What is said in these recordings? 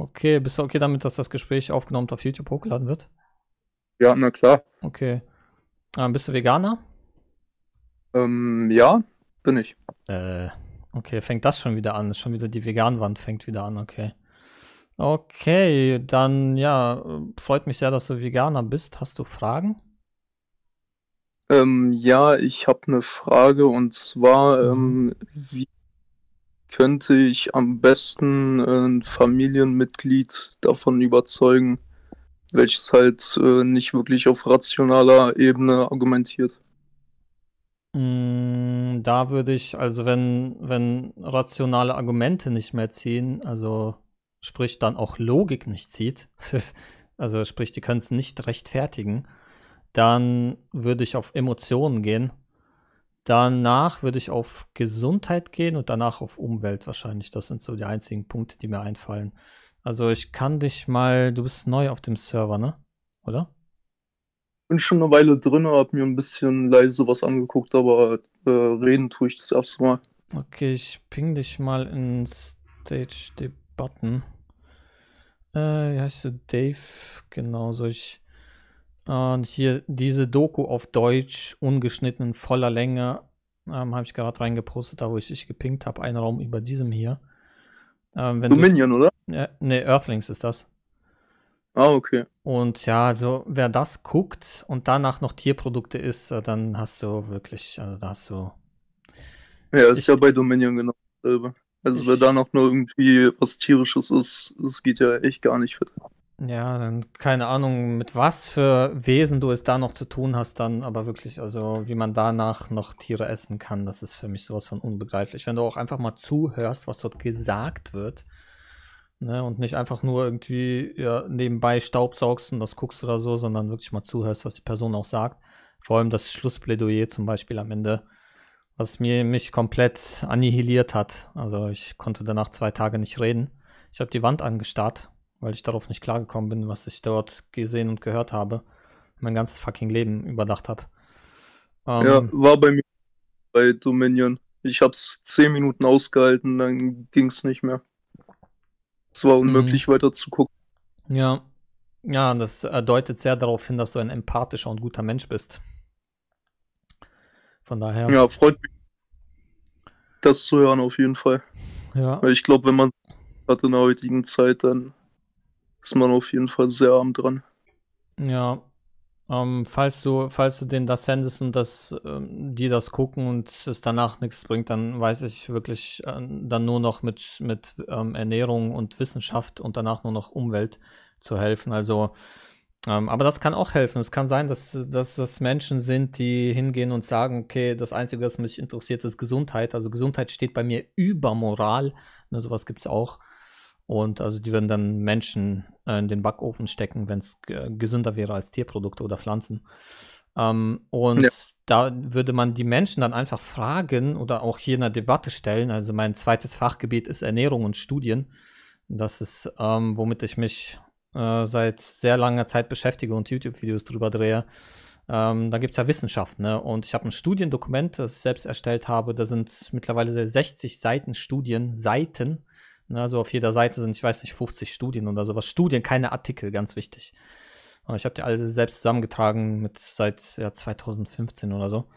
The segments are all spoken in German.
Okay, bist du okay damit, dass das Gespräch aufgenommen und auf YouTube hochgeladen wird? Ja, na klar. Okay. Ähm, bist du Veganer? Ähm, ja, bin ich. Äh, okay, fängt das schon wieder an. schon wieder die Veganwand fängt wieder an, okay. Okay, dann ja, freut mich sehr, dass du Veganer bist. Hast du Fragen? Ähm, ja, ich habe eine Frage und zwar, mhm. ähm, wie könnte ich am besten ein Familienmitglied davon überzeugen, welches halt äh, nicht wirklich auf rationaler Ebene argumentiert. Mm, da würde ich, also wenn, wenn rationale Argumente nicht mehr ziehen, also sprich dann auch Logik nicht zieht, also sprich, die können es nicht rechtfertigen, dann würde ich auf Emotionen gehen Danach würde ich auf Gesundheit gehen und danach auf Umwelt wahrscheinlich. Das sind so die einzigen Punkte, die mir einfallen. Also ich kann dich mal, du bist neu auf dem Server, ne? Oder? Bin schon eine Weile drin, hab mir ein bisschen leise was angeguckt, aber äh, reden tue ich das erste Mal. Okay, ich ping dich mal in Stage Debatten. Äh, wie heißt du? Dave, genau, soll ich und hier diese Doku auf Deutsch, ungeschnitten, in voller Länge, ähm, habe ich gerade reingepostet, da wo ich dich gepinkt habe, ein Raum über diesem hier. Ähm, Dominion, du, oder? Äh, ne, Earthlings ist das. Ah, okay. Und ja, also wer das guckt und danach noch Tierprodukte isst, äh, dann hast du wirklich, also da hast du. Ja, ist ich, ja bei Dominion genau dasselbe. Also ich, wer da noch nur irgendwie was Tierisches ist, das geht ja echt gar nicht fit. Ja, dann keine Ahnung, mit was für Wesen du es da noch zu tun hast, dann aber wirklich, also wie man danach noch Tiere essen kann, das ist für mich sowas von unbegreiflich. Wenn du auch einfach mal zuhörst, was dort gesagt wird, ne, und nicht einfach nur irgendwie ja, nebenbei Staubsaugst und das guckst oder so, sondern wirklich mal zuhörst, was die Person auch sagt. Vor allem das Schlussplädoyer zum Beispiel am Ende, was mir mich komplett annihiliert hat. Also ich konnte danach zwei Tage nicht reden. Ich habe die Wand angestarrt weil ich darauf nicht klargekommen bin, was ich dort gesehen und gehört habe. Mein ganzes fucking Leben überdacht habe. Ähm, ja, war bei mir bei Dominion. Ich hab's zehn Minuten ausgehalten, dann ging's nicht mehr. Es war unmöglich, mhm. weiter zu gucken. Ja. Ja, das äh, deutet sehr darauf hin, dass du ein empathischer und guter Mensch bist. Von daher. Ja, freut mich, das zu hören, auf jeden Fall. Ja. Weil ich glaube, wenn man hat in der heutigen Zeit, dann ist man auf jeden Fall sehr arm dran. Ja. Ähm, falls du, falls du denen das sendest und das, ähm, die das gucken und es danach nichts bringt, dann weiß ich wirklich äh, dann nur noch mit, mit ähm, Ernährung und Wissenschaft und danach nur noch Umwelt zu helfen. Also ähm, aber das kann auch helfen. Es kann sein, dass, dass das Menschen sind, die hingehen und sagen, okay, das Einzige, was mich interessiert, ist Gesundheit. Also Gesundheit steht bei mir über Moral. Ne, sowas gibt es auch. Und also die würden dann Menschen äh, in den Backofen stecken, wenn es äh, gesünder wäre als Tierprodukte oder Pflanzen. Ähm, und ja. da würde man die Menschen dann einfach fragen oder auch hier in der Debatte stellen. Also mein zweites Fachgebiet ist Ernährung und Studien. Das ist, ähm, womit ich mich äh, seit sehr langer Zeit beschäftige und YouTube-Videos drüber drehe. Ähm, da gibt es ja Wissenschaft, ne? Und ich habe ein Studiendokument, das ich selbst erstellt habe. Da sind mittlerweile 60 Seiten Studien, Seiten Ne, also auf jeder Seite sind, ich weiß nicht, 50 Studien oder sowas. Studien, keine Artikel, ganz wichtig. Aber ich habe die alle selbst zusammengetragen mit seit ja, 2015 oder so.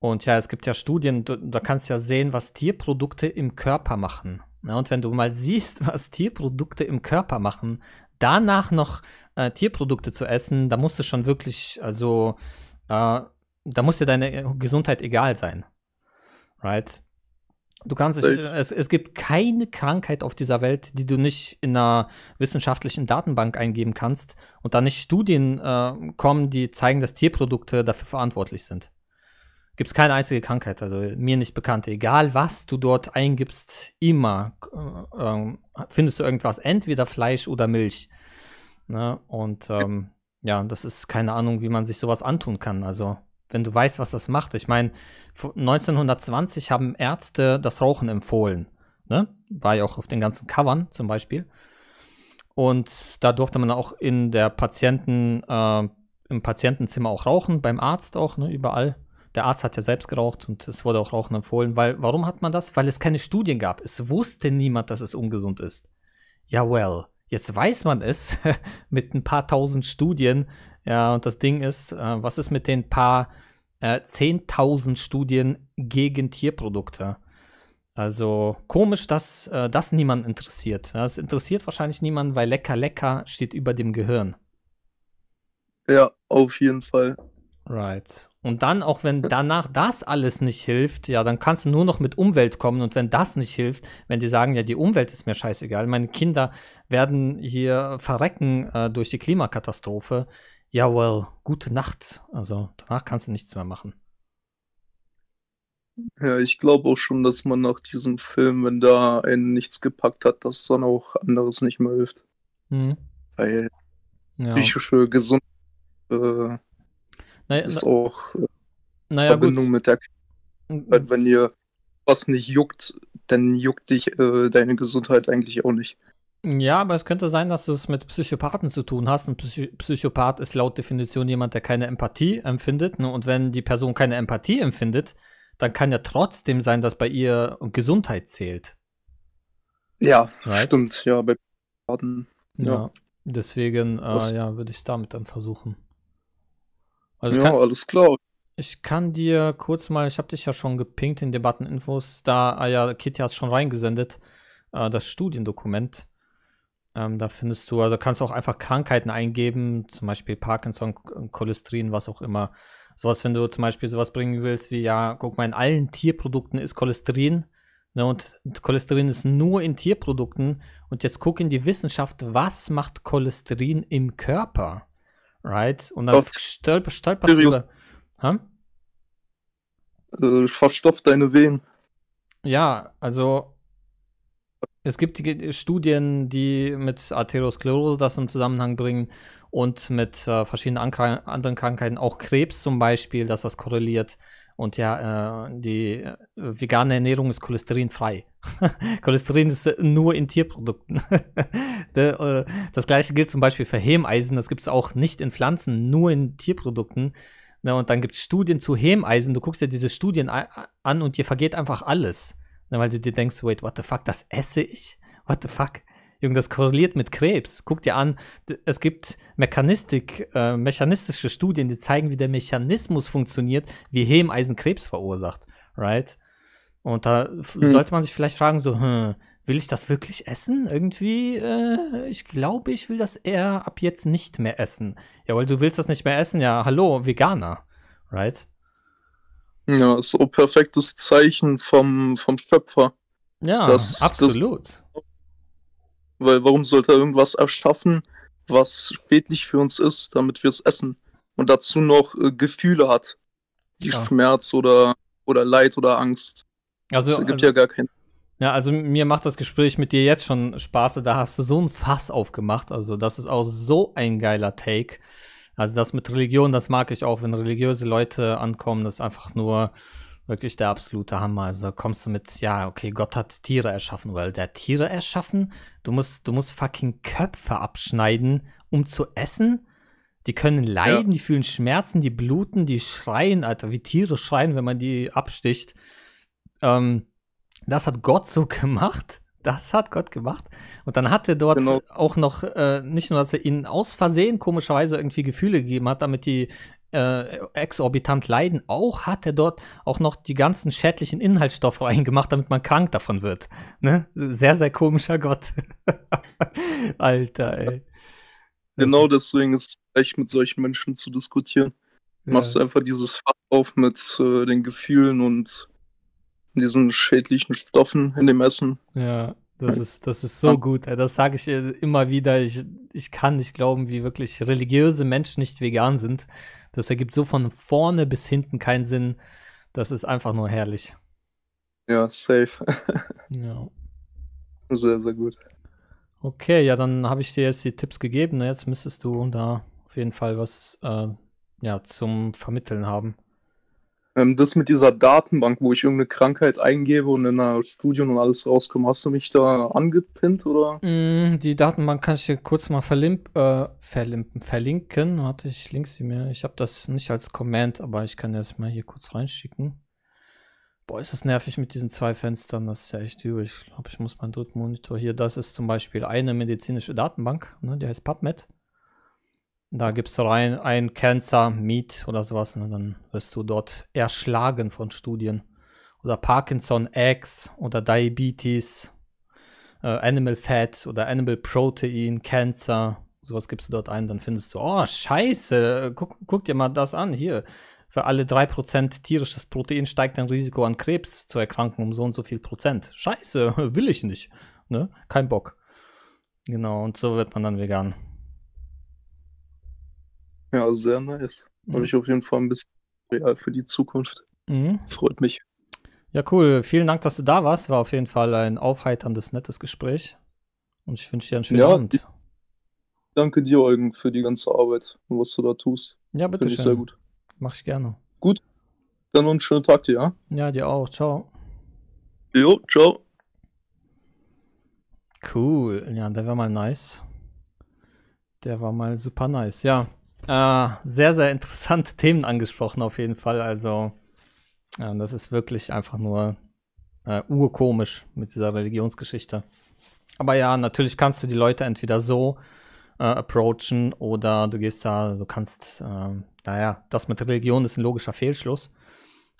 Und ja, es gibt ja Studien, du, da kannst du ja sehen, was Tierprodukte im Körper machen. Ja, ne, und wenn du mal siehst, was Tierprodukte im Körper machen, danach noch äh, Tierprodukte zu essen, da musst du schon wirklich, also, äh, da muss dir deine Gesundheit egal sein. Right? Du kannst dich, es, es gibt keine Krankheit auf dieser Welt, die du nicht in einer wissenschaftlichen Datenbank eingeben kannst und da nicht Studien äh, kommen, die zeigen, dass Tierprodukte dafür verantwortlich sind. Gibt es keine einzige Krankheit, also mir nicht bekannt. Egal was du dort eingibst, immer äh, ähm, findest du irgendwas, entweder Fleisch oder Milch. Ne? Und ähm, ja, das ist keine Ahnung, wie man sich sowas antun kann. Also wenn du weißt, was das macht. Ich meine, 1920 haben Ärzte das Rauchen empfohlen. Ne? War ja auch auf den ganzen Covern zum Beispiel. Und da durfte man auch in der Patienten, äh, im Patientenzimmer auch rauchen, beim Arzt auch, ne, überall. Der Arzt hat ja selbst geraucht und es wurde auch Rauchen empfohlen. Weil, warum hat man das? Weil es keine Studien gab. Es wusste niemand, dass es ungesund ist. Ja, well. Jetzt weiß man es mit ein paar tausend Studien, ja, und das Ding ist, äh, was ist mit den paar äh, 10.000 Studien gegen Tierprodukte? Also komisch, dass äh, das niemand interessiert. Das interessiert wahrscheinlich niemanden, weil lecker, lecker steht über dem Gehirn. Ja, auf jeden Fall. Right. Und dann, auch wenn danach das alles nicht hilft, ja, dann kannst du nur noch mit Umwelt kommen. Und wenn das nicht hilft, wenn die sagen, ja, die Umwelt ist mir scheißegal, meine Kinder werden hier verrecken äh, durch die Klimakatastrophe, ja, well, gute Nacht. Also danach kannst du nichts mehr machen. Ja, ich glaube auch schon, dass man nach diesem Film, wenn da einen nichts gepackt hat, dass dann auch anderes nicht mehr hilft. Mhm. Weil ja. psychische Gesundheit äh, naja, ist na, auch äh, naja, Verbindung gut. mit der Krankheit. Mhm. Halt, wenn dir was nicht juckt, dann juckt dich äh, deine Gesundheit eigentlich auch nicht. Ja, aber es könnte sein, dass du es mit Psychopathen zu tun hast. Ein Psych Psychopath ist laut Definition jemand, der keine Empathie empfindet. Ne? Und wenn die Person keine Empathie empfindet, dann kann ja trotzdem sein, dass bei ihr Gesundheit zählt. Ja, right? stimmt. Ja, bei Psychopathen. Ja. ja. Deswegen, äh, ja, würde ich es damit dann versuchen. Also ja, kann, alles klar. Ich kann dir kurz mal, ich habe dich ja schon gepinkt in Debatteninfos, da, ah ja, Kitty hat es schon reingesendet, äh, das Studiendokument. Ähm, da findest du, also kannst du auch einfach Krankheiten eingeben, zum Beispiel Parkinson, äh, Cholesterin, was auch immer. Sowas, wenn du zum Beispiel sowas bringen willst, wie ja, guck mal, in allen Tierprodukten ist Cholesterin. Ne, und Cholesterin ist nur in Tierprodukten. Und jetzt guck in die Wissenschaft, was macht Cholesterin im Körper? Right? Und dann stolperst stolper du über. Ha? Äh, verstopft deine Wehen. Ja, also es gibt Studien, die mit Arteriosklerose das im Zusammenhang bringen und mit äh, verschiedenen Ankr anderen Krankheiten, auch Krebs zum Beispiel, dass das korreliert. Und ja, äh, die äh, vegane Ernährung ist cholesterinfrei. Cholesterin ist nur in Tierprodukten. De, äh, das gleiche gilt zum Beispiel für Hemeisen. Das gibt es auch nicht in Pflanzen, nur in Tierprodukten. Na, ne, und dann gibt es Studien zu Hemeisen. Du guckst dir diese Studien an und dir vergeht einfach alles weil du dir denkst, wait, what the fuck, das esse ich? What the fuck? Junge, das korreliert mit Krebs. Guck dir an, es gibt Mechanistik, äh, mechanistische Studien, die zeigen, wie der Mechanismus funktioniert, wie Hemeisen Krebs verursacht, right? Und da hm. sollte man sich vielleicht fragen, so, hm, will ich das wirklich essen? Irgendwie, äh, ich glaube, ich will das eher ab jetzt nicht mehr essen. Ja, weil du willst das nicht mehr essen, ja, hallo, Veganer, right? Ja, so perfektes Zeichen vom, vom Schöpfer. Ja, dass, absolut. Das, weil warum sollte er irgendwas erschaffen, was schädlich für uns ist, damit wir es essen? Und dazu noch äh, Gefühle hat, wie ja. Schmerz oder, oder Leid oder Angst. Also, das ergibt also, ja gar keinen ja, also mir macht das Gespräch mit dir jetzt schon Spaß. Da hast du so ein Fass aufgemacht. Also, das ist auch so ein geiler Take. Also das mit Religion, das mag ich auch, wenn religiöse Leute ankommen, das ist einfach nur wirklich der absolute Hammer. Also kommst du mit, ja, okay, Gott hat Tiere erschaffen, weil der Tiere erschaffen, du musst, du musst fucking Köpfe abschneiden, um zu essen. Die können leiden, ja. die fühlen Schmerzen, die bluten, die schreien, Alter, wie Tiere schreien, wenn man die absticht. Ähm, das hat Gott so gemacht das hat Gott gemacht. Und dann hat er dort genau. auch noch, äh, nicht nur, dass er ihnen aus Versehen komischerweise irgendwie Gefühle gegeben hat, damit die äh, exorbitant leiden, auch hat er dort auch noch die ganzen schädlichen Inhaltsstoffe reingemacht, damit man krank davon wird. Ne? Sehr, sehr komischer Gott. Alter, ey. genau ist deswegen ist es echt mit solchen Menschen zu diskutieren. Ja. Machst du einfach dieses Fach auf mit äh, den Gefühlen und diesen schädlichen Stoffen in dem Essen. Ja, das ist, das ist so gut. Das sage ich äh, immer wieder. Ich, ich kann nicht glauben, wie wirklich religiöse Menschen nicht vegan sind. Das ergibt so von vorne bis hinten keinen Sinn. Das ist einfach nur herrlich. Ja, safe. ja. Sehr, sehr gut. Okay, ja, dann habe ich dir jetzt die Tipps gegeben. Ne? Jetzt müsstest du da auf jeden Fall was äh, ja, zum Vermitteln haben. Ähm, das mit dieser Datenbank, wo ich irgendeine Krankheit eingebe und in der Studie und alles rauskomme, hast du mich da angepinnt oder? Mm, die Datenbank kann ich hier kurz mal verlimp äh, verlimpen, verlinken. Warte, ich link sie mir. Ich habe das nicht als Command, aber ich kann das mal hier kurz reinschicken. Boah, ist das nervig mit diesen zwei Fenstern, das ist ja echt übel. Ich glaube, ich muss meinen dritten Monitor hier. Das ist zum Beispiel eine medizinische Datenbank, ne? die heißt PubMed. Da gibst du rein ein Cancer Meat oder sowas und ne? dann wirst du dort erschlagen von Studien. Oder Parkinson Eggs oder Diabetes, äh, Animal Fat oder Animal Protein, Cancer. Sowas gibst du dort ein, dann findest du, oh, scheiße, guck, guck dir mal das an, hier. Für alle 3% tierisches Protein steigt dein Risiko an Krebs zu erkranken um so und so viel Prozent. Scheiße, will ich nicht. Ne? Kein Bock. Genau, und so wird man dann vegan. Ja, sehr nice. Mhm. Habe ich auf jeden Fall ein bisschen real für die Zukunft. Mhm. Freut mich. Ja, cool. Vielen Dank, dass du da warst. War auf jeden Fall ein aufheiterndes, nettes Gespräch. Und ich wünsche dir einen schönen ja, Abend. Danke dir, Eugen, für die ganze Arbeit und was du da tust. Ja, bitte. Finde ich sehr gut. Mach ich gerne. Gut. Dann noch einen schönen Tag dir, ja? Ja, dir auch. Ciao. Jo, ciao. Cool. Ja, der war mal nice. Der war mal super nice. Ja, äh, sehr, sehr interessante Themen angesprochen, auf jeden Fall. Also, äh, das ist wirklich einfach nur äh, urkomisch mit dieser Religionsgeschichte. Aber ja, natürlich kannst du die Leute entweder so äh, approachen oder du gehst da, du kannst, ähm, naja, das mit Religion ist ein logischer Fehlschluss.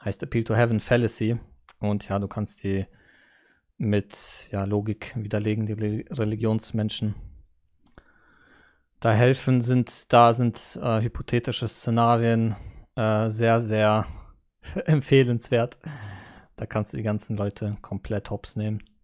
Heißt Appeal to Heaven Fallacy. Und ja, du kannst die mit ja, Logik widerlegen, die Religionsmenschen da helfen sind, da sind äh, hypothetische Szenarien äh, sehr, sehr empfehlenswert. Da kannst du die ganzen Leute komplett hops nehmen.